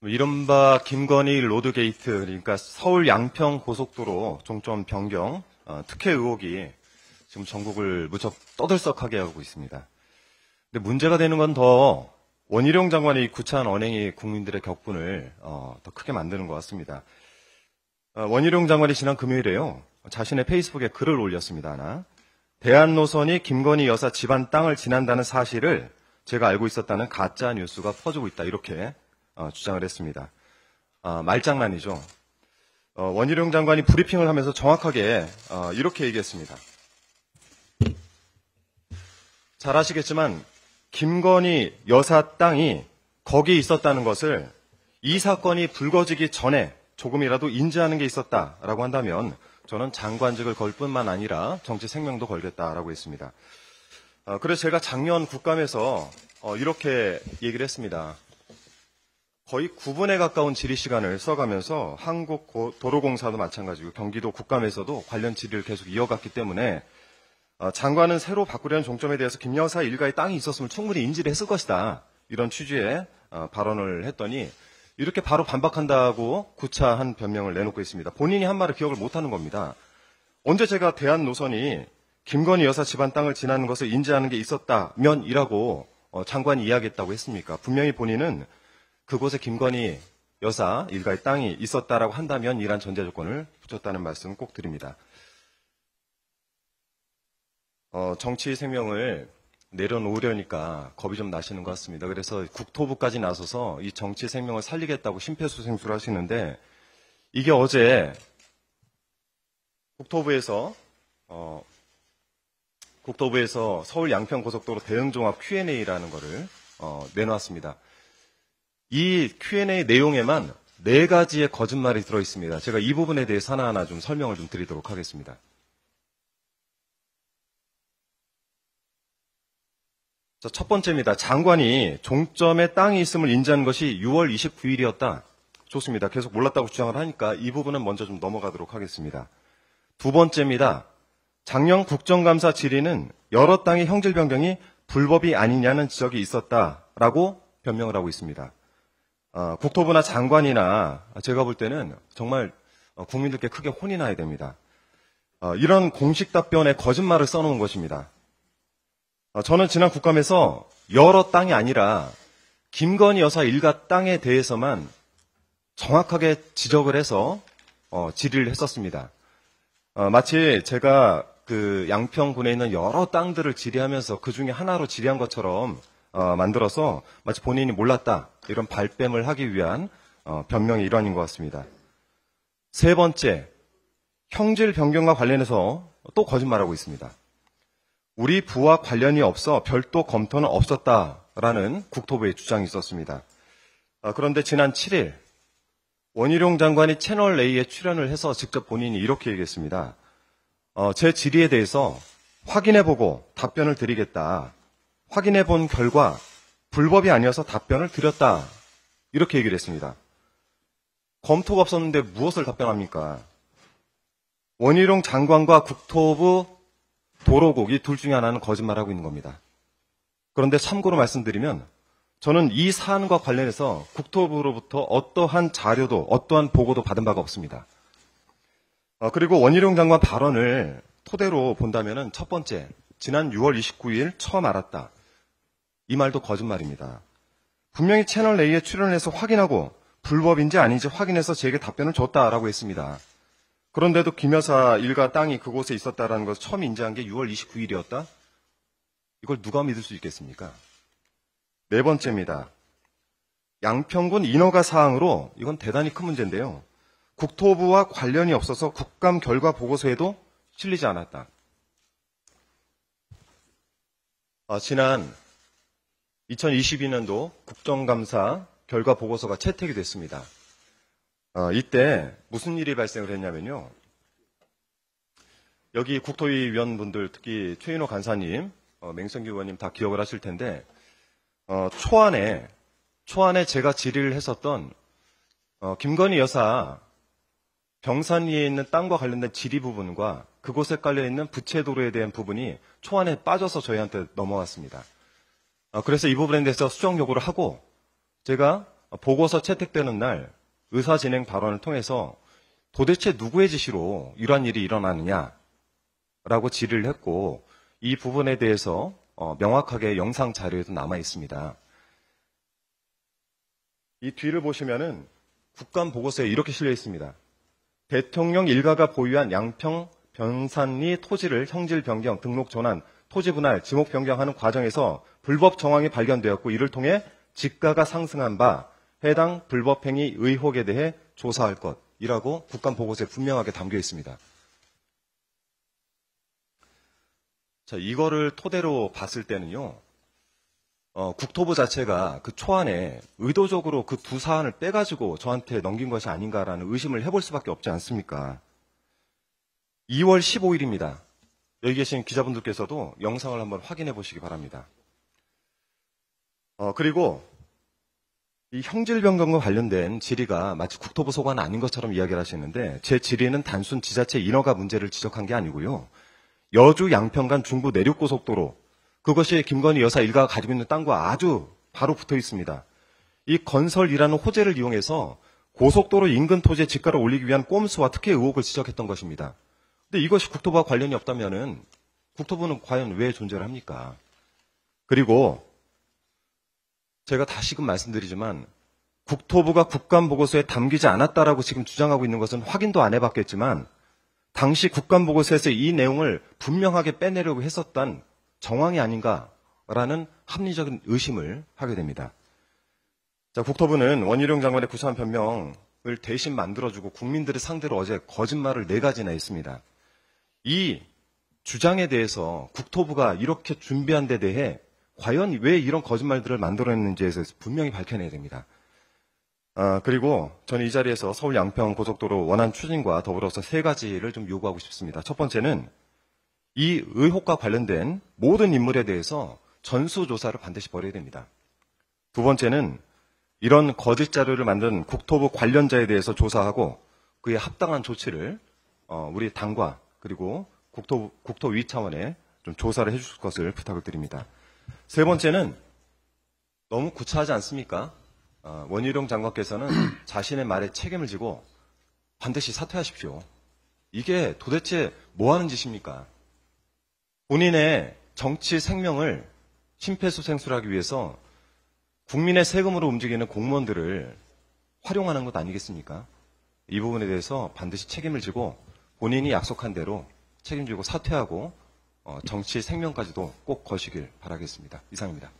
뭐 이른바 김건희 로드게이트 그러니까 서울 양평 고속도로 종점 변경 어, 특혜 의혹이 지금 전국을 무척 떠들썩하게 하고 있습니다. 근데 문제가 되는 건 더 원희룡 장관의 구차한 언행이 국민들의 격분을 어, 더 크게 만드는 것 같습니다. 어, 원희룡 장관이 지난 금요일에요 자신의 페이스북에 글을 올렸습니다 하나 대한 노선이 김건희 여사 집안 땅을 지난다는 사실을 제가 알고 있었다는 가짜 뉴스가 퍼지고 있다 이렇게 어, 주장을 했습니다. 어, 말장난이죠. 어, 원희룡 장관이 브리핑을 하면서 정확하게 이렇게 얘기했습니다. 잘 아시겠지만 김건희 여사 땅이 거기 있었다는 것을 이 사건이 불거지기 전에 조금이라도 인지하는 게 있었다라고 한다면 저는 장관직을 걸 뿐만 아니라 정치 생명도 걸겠다라고 했습니다. 그래서 제가 작년 국감에서 이렇게 얘기를 했습니다. 거의 9분에 가까운 질의 시간을 써가면서 한국 도로공사도 마찬가지고 경기도 국감에서도 관련 질의를 계속 이어갔기 때문에 어, 장관은 새로 바꾸려는 종점에 대해서 김 여사 일가의 땅이 있었으면 충분히 인지를 했을 것이다. 이런 취지의 어, 발언을 했더니 이렇게 바로 반박한다고 구차한 변명을 내놓고 있습니다. 본인이 한 말을 기억을 못하는 겁니다. 언제 제가 대한 노선이 김건희 여사 집안 땅을 지나는 것을 인지하는 게 있었다면이라고 어, 장관이 이야기했다고 했습니까? 분명히 본인은 그곳에 김건희 여사 일가의 땅이 있었다라고 한다면 이란 전제 조건을 붙였다는 말씀을 꼭 드립니다. 어, 정치 생명을 내려놓으려니까 겁이 좀 나시는 것 같습니다. 그래서 국토부까지 나서서 이 정치 생명을 살리겠다고 심폐소생술을 하시는데 이게 어제 국토부에서 어, 국토부에서 서울 양평 고속도로 대응 종합 Q&A라는 것을 어, 내놨습니다. 이 Q&A 내용에만 네 가지의 거짓말이 들어 있습니다. 제가 이 부분에 대해서 하나하나 좀 설명을 좀 드리도록 하겠습니다. 자, 첫 번째입니다. 장관이 종점에 땅이 있음을 인지한 것이 6월 29일이었다. 좋습니다. 계속 몰랐다고 주장을 하니까 이 부분은 먼저 좀 넘어가도록 하겠습니다. 두 번째입니다. 작년 국정감사 질의는 여러 땅의 형질 변경이 불법이 아니냐는 지적이 있었다라고 변명을 하고 있습니다. 어, 국토부나 장관이나 제가 볼 때는 정말 어, 국민들께 크게 혼이 나야 됩니다. 어, 이런 공식 답변에 거짓말을 써놓은 것입니다. 저는 지난 국감에서 여러 땅이 아니라 김건희 여사 일가 땅에 대해서만 정확하게 지적을 해서 질의를 했었습니다. 마치 제가 그 양평군에 있는 여러 땅들을 질의하면서 그 중에 하나로 질의한 것처럼 어, 만들어서 마치 본인이 몰랐다 이런 발뺌을 하기 위한 어, 변명의 일환인 것 같습니다. 세 번째, 형질 변경과 관련해서 또 거짓말하고 있습니다. 우리 부와 관련이 없어 별도 검토는 없었다라는 국토부의 주장이 있었습니다. 아, 그런데 지난 7일 원희룡 장관이 채널 A에 출연을 해서 직접 본인이 이렇게 얘기했습니다. 어, 제 질의에 대해서 확인해보고 답변을 드리겠다. 확인해 본 결과 불법이 아니어서 답변을 드렸다. 이렇게 얘기를 했습니다. 검토가 없었는데 무엇을 답변합니까? 원희룡 장관과 국토부 도로국 이둘 중에 하나는 거짓말하고 있는 겁니다. 그런데 참고로 말씀드리면 저는 이 사안과 관련해서 국토부로부터 어떠한 자료도 어떠한 보고도 받은 바가 없습니다. 아, 그리고 원희룡 장관 발언을 토대로 본다면 첫 번째, 지난 6월 29일 처음 알았다. 이 말도 거짓말입니다. 분명히 채널 A에 출연해서 확인하고 불법인지 아닌지 확인해서 제게 답변을 줬다라고 했습니다. 그런데도 김 여사 일가 땅이 그곳에 있었다라는 것을 처음 인지한 게 6월 29일이었다? 이걸 누가 믿을 수 있겠습니까? 네 번째입니다. 양평군 인허가 사항으로 이건 대단히 큰 문제인데요. 국토부와 관련이 없어서 국감 결과 보고서에도 실리지 않았다. 아, 지난 2022년도 국정감사 결과 보고서가 채택이 됐습니다. 어, 이때 무슨 일이 발생을 했냐면요. 여기 국토위 위원분들 특히 최인호 간사님, 어, 맹성규 의원님 다 기억을 하실 텐데 어, 초안에 초안에 제가 질의를 했었던 어, 김건희 여사 병산리에 있는 땅과 관련된 질의 부분과 그곳에 깔려 있는 부채 도로에 대한 부분이 초안에 빠져서 저희한테 넘어왔습니다. 어, 그래서 이부 분에대해서 수정 요구를 하고 제가 보고서 채택되는 날 의사 진행 발언을 통해서 도대체 누구의 지시로 이러한 일이 일어나느냐라고 질의를 했고 이 부분에 대해서 어, 명확하게 영상 자료에도 남아 있습니다. 이 뒤를 보시면은 국감 보고서에 이렇게 실려 있습니다. 대통령 일가가 보유한 양평 변산리 토지를 형질 변경 등록 전환 토지 분할, 지목 변경하는 과정에서 불법 정황이 발견되었고 이를 통해 집가가 상승한 바 해당 불법 행위 의혹에 대해 조사할 것이라고 국감 보고서에 분명하게 담겨 있습니다. 자, 이거를 토대로 봤을 때는요. 어, 국토부 자체가 그 초안에 의도적으로 그 두 사안을 빼가지고 저한테 넘긴 것이 아닌가라는 의심을 해볼 수밖에 없지 않습니까? 2월 15일입니다. 여기 계신 기자분들께서도 영상을 한번 확인해 보시기 바랍니다. 어, 그리고 이 형질 변경과 관련된 질의가 마치 국토부 소관 아닌 것처럼 이야기를 하시는데 제 질의는 단순 지자체 인허가 문제를 지적한 게 아니고요. 여주 양평간 중부 내륙고속도로 그것이 김건희 여사 일가가 가지고 있는 땅과 아주 바로 붙어 있습니다. 이 건설이라는 호재를 이용해서 고속도로 인근 토지의 집가를 올리기 위한 꼼수와 특혜 의혹을 지적했던 것입니다. 근데 이것이 국토부와 관련이 없다면은 국토부는 과연 왜 존재를 합니까? 그리고 제가 다시금 말씀드리지만 국토부가 국감보고서에 담기지 않았다라고 지금 주장하고 있는 것은 확인도 안 해봤겠지만 당시 국감보고서에서이 내용을 분명하게 빼내려고 했었던 정황이 아닌가라는 합리적인 의심을 하게 됩니다. 자, 국토부는 원희룡 장관의 구수한 변명을 대신 만들어주고 국민들의 상대로 어제 거짓말을 네 가지나 했습니다. 이 주장에 대해서 국토부가 이렇게 준비한 데 대해 과연 왜 이런 거짓말들을 만들어냈는지에 대해서 분명히 밝혀내야 됩니다. 아, 그리고 저는 이 자리에서 서울 양평 고속도로 원안 추진과 더불어서 세 가지를 좀 요구하고 싶습니다. 첫 번째는 이 의혹과 관련된 모든 인물에 대해서 전수조사를 반드시 벌여야 됩니다. 두 번째는 이런 거짓 자료를 만든 국토부 관련자에 대해서 조사하고 그에 합당한 조치를 어, 우리 당과 그리고 국토, 국토위 차원에 좀 조사를 해주실 것을 부탁을 드립니다. 세 번째는 너무 구차하지 않습니까? 어, 원희룡 장관께서는 자신의 말에 책임을 지고 반드시 사퇴하십시오. 이게 도대체 뭐 하는 짓입니까? 본인의 정치 생명을 심폐소생술하기 위해서 국민의 세금으로 움직이는 공무원들을 활용하는 것 아니겠습니까? 이 부분에 대해서 반드시 책임을 지고 본인이 약속한 대로 책임지고 사퇴하고 어, 정치 생명까지도 꼭 거시길 바라겠습니다. 이상입니다.